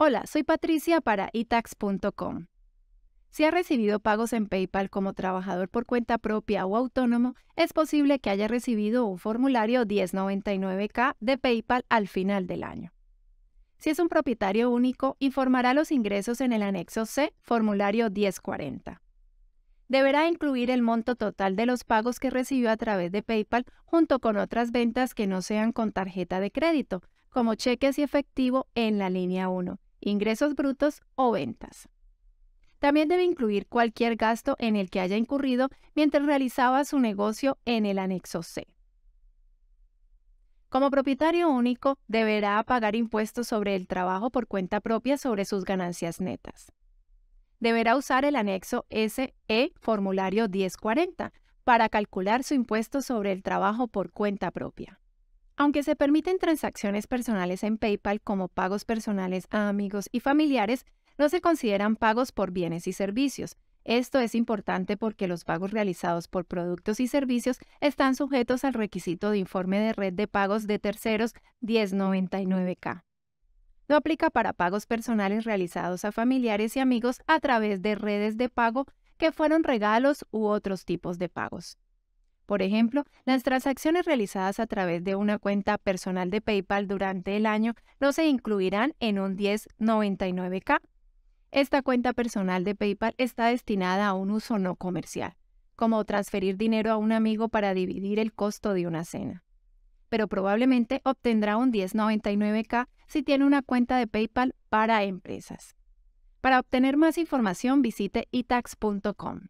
Hola, soy Patricia para itax.com. Si ha recibido pagos en PayPal como trabajador por cuenta propia o autónomo, es posible que haya recibido un formulario 1099K de PayPal al final del año. Si es un propietario único, informará los ingresos en el anexo C, formulario 1040. Deberá incluir el monto total de los pagos que recibió a través de PayPal junto con otras ventas que no sean con tarjeta de crédito, como cheques y efectivo en la línea 1 ingresos brutos o ventas. También debe incluir cualquier gasto en el que haya incurrido mientras realizaba su negocio en el anexo C. Como propietario único, deberá pagar impuestos sobre el trabajo por cuenta propia sobre sus ganancias netas. Deberá usar el anexo SE formulario 1040 para calcular su impuesto sobre el trabajo por cuenta propia. Aunque se permiten transacciones personales en PayPal como pagos personales a amigos y familiares, no se consideran pagos por bienes y servicios. Esto es importante porque los pagos realizados por productos y servicios están sujetos al requisito de informe de red de pagos de terceros 1099K. No aplica para pagos personales realizados a familiares y amigos a través de redes de pago que fueron regalos u otros tipos de pagos. Por ejemplo, las transacciones realizadas a través de una cuenta personal de PayPal durante el año no se incluirán en un 1099K. Esta cuenta personal de PayPal está destinada a un uso no comercial, como transferir dinero a un amigo para dividir el costo de una cena. Pero probablemente obtendrá un 1099K si tiene una cuenta de PayPal para empresas. Para obtener más información visite itax.com.